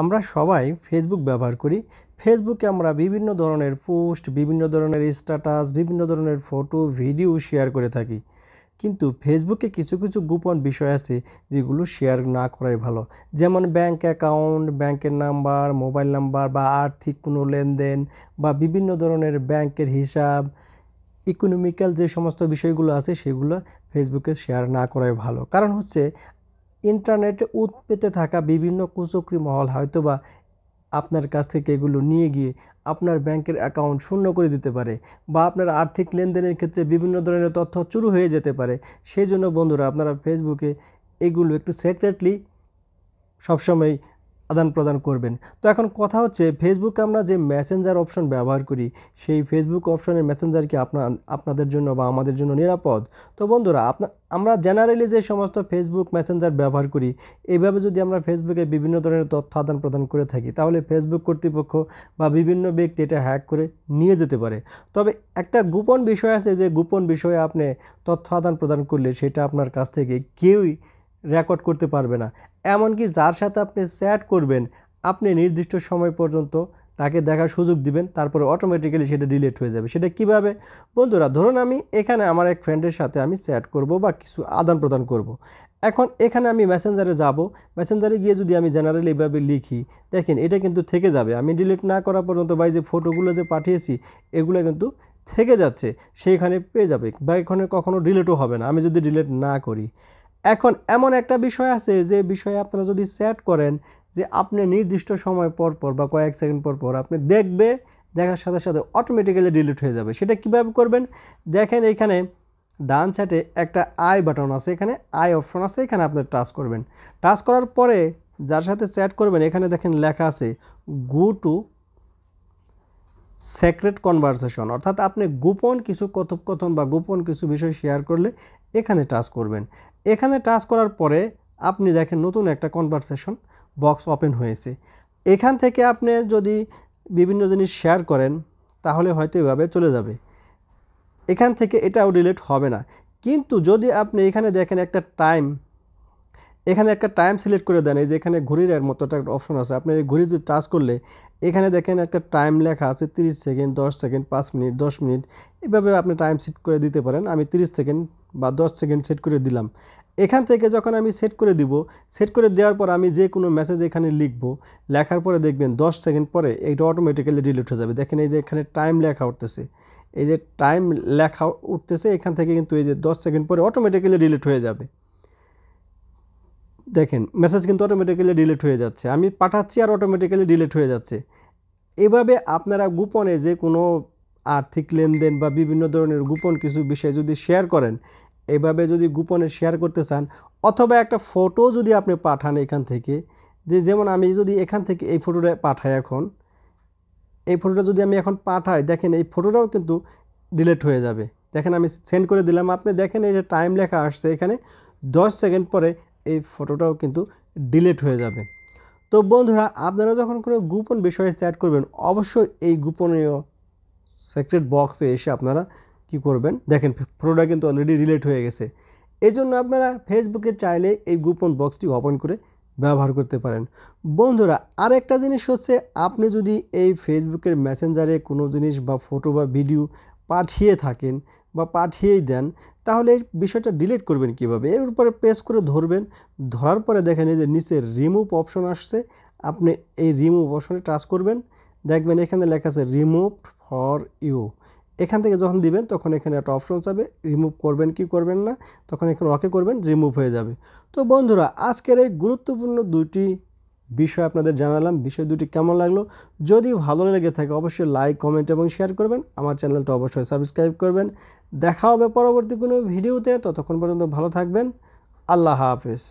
আমরা সবাই ফেসবুক ব্যবহার করি ফেসবুকে আমরা বিভিন্ন ধরনের পোস্ট বিভিন্ন ধরনের স্ট্যাটাস বিভিন্ন ধরনের ফটো ভিডিও শেয়ার করে থাকি কিন্তু ফেসবুকে কিছু কিছু গোপন বিষয় আছে যেগুলো শেয়ার না করাই ভালো যেমন ব্যাংক অ্যাকাউন্ট ব্যাংকের নাম্বার মোবাইল নাম্বার বা আর্থিক কোনো লেনদেন বা বিভিন্ন ধরনের ব্যাংকের হিসাব ইকোনমিক্যাল যে সমস্ত বিষয়গুলো আছে সেগুলো ফেসবুকে শেয়ার না করাই ভালো কারণ হচ্ছে ইন্টারনেটে উৎ পেতে থাকা বিভিন্ন কুচক্রি মহল হয়তোবা আপনার কাছ থেকে এগুলো নিয়ে গিয়ে আপনার ব্যাংকের অ্যাকাউন্ট শূন্য করে দিতে পারে বা আপনার আর্থিক লেনদেনের ক্ষেত্রে বিভিন্ন ধরনের তথ্য চুরু হয়ে যেতে পারে সেই জন্য বন্ধুরা আপনারা ফেসবুকে এগুলো একটু সেক্রেটলি সবসময় আদান প্রদান করবেন তো এখন কথা হচ্ছে ফেসবুকে আমরা যে মেসেঞ্জার অপশন ব্যবহার করি সেই ফেসবুক অপশনের মেসেঞ্জার কি আপনা আপনাদের জন্য বা আমাদের জন্য নিরাপদ তো বন্ধুরা আপনা আমরা জেনারেলি যে সমস্ত ফেসবুক মেসেঞ্জার ব্যবহার করি এইভাবে যদি আমরা ফেসবুকে বিভিন্ন ধরনের তথ্য আদান প্রদান করে থাকি তাহলে ফেসবুক কর্তৃপক্ষ বা বিভিন্ন ব্যক্তি এটা হ্যাক করে নিয়ে যেতে পারে তবে একটা গোপন বিষয় আছে যে গোপন বিষয়ে আপনি তথ্য আদান প্রদান করলে সেটা আপনার কাছ থেকে কেউই রেকর্ড করতে পারবে না এমনকি যার সাথে আপনি চ্যাট করবেন আপনি নির্দিষ্ট সময় পর্যন্ত তাকে দেখার সুযোগ দিবেন তারপরে অটোমেটিক্যালি সেটা ডিলিট হয়ে যাবে সেটা কিভাবে বন্ধুরা ধরুন আমি এখানে আমার এক ফ্রেন্ডের সাথে আমি চ্যাট করব বা কিছু আদান প্রদান করব। এখন এখানে আমি মেসেঞ্জারে যাব মেসেঞ্জারে গিয়ে যদি আমি জেনারেলি এভাবে লিখি দেখেন এটা কিন্তু থেকে যাবে আমি ডিলিট না করা পর্যন্ত বা যে ফটোগুলো যে পাঠিয়েছি এগুলো কিন্তু থেকে যাচ্ছে সেইখানে পেয়ে যাবে বা এখানে কখনো ডিলিটও হবে না আমি যদি ডিলিট না করি এখন এমন একটা বিষয় আছে যে বিষয়ে আপনারা যদি সেট করেন যে আপনি নির্দিষ্ট সময় পর পর বা কয়েক সেকেন্ড পর পর আপনি দেখবে দেখার সাথে সাথে অটোমেটিক্যালি ডিলিট হয়ে যাবে সেটা কীভাবে করবেন দেখেন এখানে ডান সাইডে একটা আই বাটন আছে এখানে আই অপশন আছে এখানে আপনি টাচ করবেন টাচ করার পরে যার সাথে চ্যাট করবেন এখানে দেখেন লেখা আছে গো টু সেক্রেট কনভারসেশন অর্থাৎ আপনি গোপন কিছু কথোপকথন বা গোপন কিছু বিষয় শেয়ার করলে এখানে টাচ করবেন এখানে টাচ করার পরে আপনি দেখেন নতুন একটা কনভারসেশন বক্স ওপেন হয়েছে এখান থেকে আপনি যদি বিভিন্ন জিনিস শেয়ার করেন তাহলে হয়তো এভাবে চলে যাবে এখান থেকে এটাও ডিলেট হবে না কিন্তু যদি আপনি এখানে দেখেন একটা টাইম এখানে একটা টাইম সিলেক্ট করে দেন এই যে এখানে ঘুরির এর মতো একটা অপশন আছে আপনি এই ঘুরি যদি টাচ করলে এখানে দেখেন একটা টাইম লেখা আছে 30 সেকেন্ড 10 সেকেন্ড 5 মিনিট 10 মিনিট এভাবে আপনি টাইম সেট করে দিতে পারেন আমি 30 সেকেন্ড বা 10 সেকেন্ড সেট করে দিলাম এখান থেকে যখন আমি সেট করে দিব সেট করে দেওয়ার পর আমি যে কোনো মেসেজ এখানে লিখব লেখার পরে দেখবেন 10 সেকেন্ড পরে এটা অটোমেটিক্যালি ডিলিট হয়ে যাবে দেখেন এই যে এখানে টাইম লেখা উঠতেছে এই যে টাইম লেখা উঠতেছে এখান থেকে কিন্তু এই যে 10 সেকেন্ড পরে অটোমেটিক্যালি ডিলিট হয়ে যাবে দেখেন মেসেজ কিন্তু অটোমেটিক্যালি ডিলিট হয়ে যাচ্ছে আমি পাঠাচ্ছি আর অটোমেটিক্যালি ডিলিট হয়ে যাচ্ছে এভাবে আপনারা গোপনে যে কোনো আর্থিক লেনদেন বা বিভিন্ন ধরনের গোপন কিছু বিষয় যদি শেয়ার করেন এভাবে যদি গোপনে শেয়ার করতে চান অথবা একটা ফটো যদি আপনি পাঠান এখান থেকে যে যেমন আমি যদি এখান থেকে এই ফটোটা পাঠাই এখন এই ফটোটা যদি আমি এখন পাঠাই দেখেন এই ফটোটাও কিন্তু ডিলেট হয়ে যাবে দেখেন আমি সেন্ড করে দিলাম আপনি দেখেন এই যে টাইম লেখা আসছে এখানে দশ সেকেন্ড পরে এই ফটোটাও কিন্তু ডিলেট হয়ে যাবে তো বন্ধুরা আপনারা যখন কোনো গোপন বিষয়ে চ্যাট করবেন অবশ্যই এই গোপনীয় সেক্রেট বক্সে এসে আপনারা কি করবেন দেখেন ফটোটা কিন্তু অলরেডি ডিলেট হয়ে গেছে এই জন্য আপনারা ফেসবুকে চাইলে এই গোপন বক্সটি ওপেন করে ব্যবহার করতে পারেন বন্ধুরা আর একটা জিনিস হচ্ছে আপনি যদি এই ফেসবুকের মেসেঞ্জারে কোনো জিনিস বা ফটো বা ভিডিও পাঠিয়ে থাকেন বা পাঠিয়েই দেন তাহলে এই বিষয়টা ডিলিট করবেন কিভাবে এর উপরে প্রেস করে ধরবেন ধরার পরে দেখেন এই যে নিচে রিমুভ অপশন আসছে আপনি এই রিমুভ অপশনে টাচ করবেন দেখবেন এখানে লেখা আছে রিমুভ ফর ইউ এখান থেকে যখন দিবেন তখন এখানে একটা অপশন যাবে রিমুভ করবেন কি করবেন না তখন এখানে ওকে করবেন রিমুভ হয়ে যাবে তো বন্ধুরা আজকের এই গুরুত্বপূর্ণ দুইটি বিষয় আপনাদের জানালাম বিষয় দুটি কেমন লাগলো যদি ভালো লেগে থাকে অবশ্যই লাইক কমেন্ট এবং শেয়ার করবেন আমার চ্যানেলটা অবশ্যই সাবস্ক্রাইব করবেন দেখা হবে পরবর্তী কোনো ভিডিওতে ততক্ষণ পর্যন্ত ভালো থাকবেন আল্লাহ হাফেজ